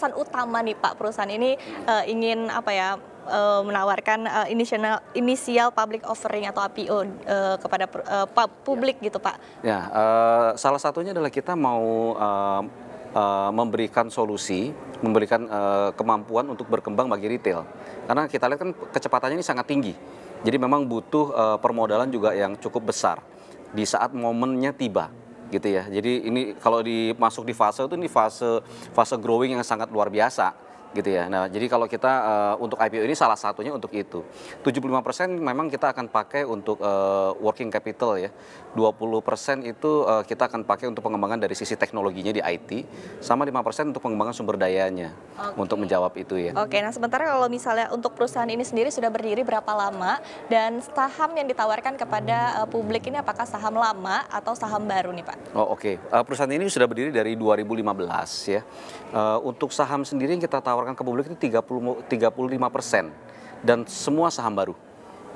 alasan utama nih Pak perusahaan ini uh, ingin apa ya uh, menawarkan uh, eh, inisial inisial public offering atau IPO uh, kepada uh, publik ya. gitu Pak? Ya, uh, salah satunya adalah kita mau uh, uh, memberikan solusi, memberikan uh, kemampuan untuk berkembang bagi retail. Karena kita lihat kan kecepatannya ini sangat tinggi. Jadi memang butuh uh, permodalan juga yang cukup besar di saat momennya tiba gitu ya. Jadi ini kalau dimasuk di fase itu ini fase fase growing yang sangat luar biasa gitu ya. Nah, jadi kalau kita uh, untuk IPO ini salah satunya untuk itu. 75% memang kita akan pakai untuk uh, working capital ya. 20% itu uh, kita akan pakai untuk pengembangan dari sisi teknologinya di IT sama 5% untuk pengembangan sumber dayanya okay. untuk menjawab itu ya. Oke, okay, nah sementara kalau misalnya untuk perusahaan ini sendiri sudah berdiri berapa lama dan saham yang ditawarkan kepada uh, publik ini apakah saham lama atau saham baru nih, Pak? Oh, oke. Okay. Uh, perusahaan ini sudah berdiri dari 2015 ya. Uh, untuk saham sendiri yang kita tawarkan ditawarkan ke publik itu 30 35 persen dan semua saham baru.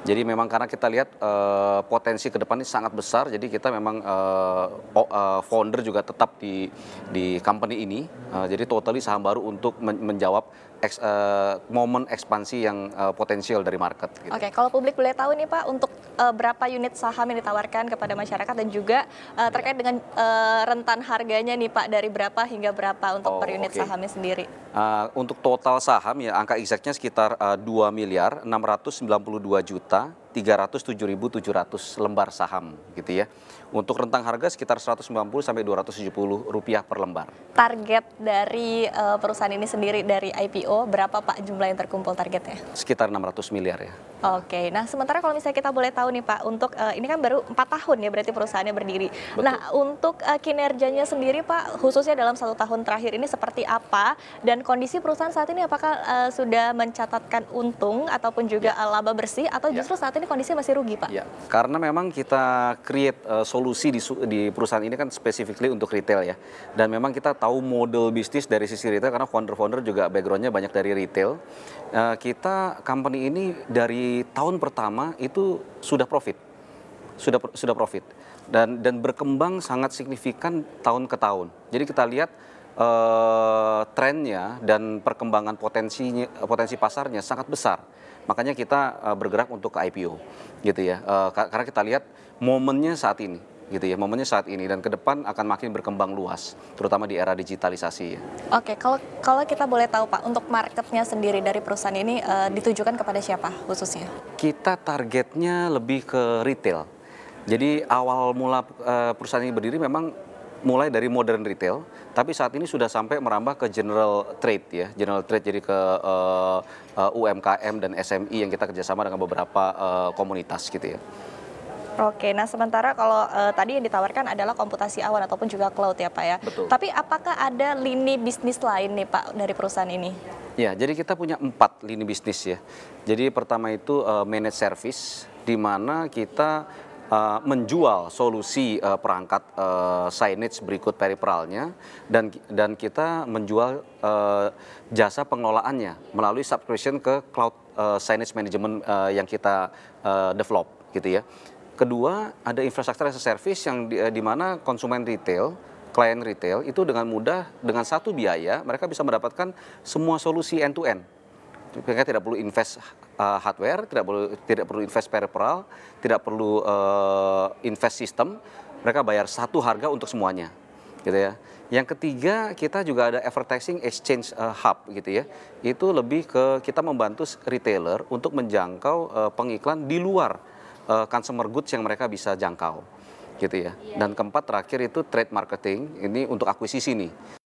Jadi memang karena kita lihat uh, potensi ke depan ini sangat besar, jadi kita memang uh, uh, founder juga tetap di di company ini. Uh, jadi totally saham baru untuk men menjawab eks, uh, momen ekspansi yang uh, potensial dari market. Gitu. Oke, okay, kalau publik boleh tahu nih Pak, untuk uh, berapa unit saham yang ditawarkan kepada masyarakat dan juga uh, terkait dengan uh, rentan harganya nih Pak, dari berapa hingga berapa untuk oh, per unit oh, okay. sahamnya sendiri? Uh, untuk total saham ya angka exactnya sekitar uh, 2 miliar 692 juta juta 307.700 lembar saham gitu ya. Untuk rentang harga sekitar 190 sampai 270 rupiah per lembar. Target dari uh, perusahaan ini sendiri dari IPO berapa Pak jumlah yang terkumpul targetnya? Sekitar 600 miliar ya. Oke, nah sementara kalau misalnya kita boleh tahu nih Pak, untuk uh, ini kan baru empat tahun ya berarti perusahaannya berdiri. Betul. Nah untuk uh, kinerjanya sendiri Pak, khususnya dalam satu tahun terakhir ini seperti apa dan kondisi perusahaan saat ini apakah uh, sudah mencatatkan untung ataupun juga ya. laba bersih atau ya. justru saat ini kondisi masih rugi Pak? Ya, karena memang kita create uh, solusi di, di perusahaan ini kan specifically untuk retail ya, dan memang kita tahu model bisnis dari sisi retail karena founder-founder juga backgroundnya banyak dari retail. Uh, kita company ini dari tahun pertama itu sudah profit. Sudah sudah profit dan dan berkembang sangat signifikan tahun ke tahun. Jadi kita lihat Uh, trennya dan perkembangan potensinya potensi pasarnya sangat besar. Makanya kita uh, bergerak untuk ke IPO gitu ya. Uh, karena kita lihat momennya saat ini gitu ya momennya saat ini dan ke depan akan makin berkembang luas terutama di era digitalisasi ya. Oke, kalau kalau kita boleh tahu Pak untuk marketnya sendiri dari perusahaan ini uh, ditujukan kepada siapa khususnya? Kita targetnya lebih ke retail. Jadi awal mula uh, perusahaan ini berdiri memang mulai dari modern retail, tapi saat ini sudah sampai merambah ke general trade ya, general trade jadi ke uh, uh, UMKM dan SMI e yang kita kerjasama dengan beberapa uh, komunitas gitu ya. Oke, nah sementara kalau uh, tadi yang ditawarkan adalah komputasi awan ataupun juga cloud ya Pak ya. Betul. Tapi apakah ada lini bisnis lain nih Pak dari perusahaan ini? Ya, jadi kita punya empat lini bisnis ya. Jadi pertama itu uh, managed service, di mana kita uh, menjual solusi uh, perangkat uh, signage berikut periperalnya dan dan kita menjual uh, jasa pengelolaannya melalui subscription ke cloud uh, signage management uh, yang kita uh, develop gitu ya. Kedua, ada infrastruktur as a service yang di, eh, di mana konsumen retail, klien retail itu dengan mudah dengan satu biaya mereka bisa mendapatkan semua solusi end to end. Mereka tidak perlu invest uh, hardware, tidak perlu tidak perlu invest peripheral, tidak perlu uh, invest sistem. Mereka bayar satu harga untuk semuanya gitu ya. Yang ketiga kita juga ada advertising exchange uh, hub gitu ya. Itu lebih ke kita membantu retailer untuk menjangkau uh, pengiklan di luar uh, consumer goods yang mereka bisa jangkau gitu ya. Iya. Dan keempat terakhir itu trade marketing, ini untuk akuisisi nih.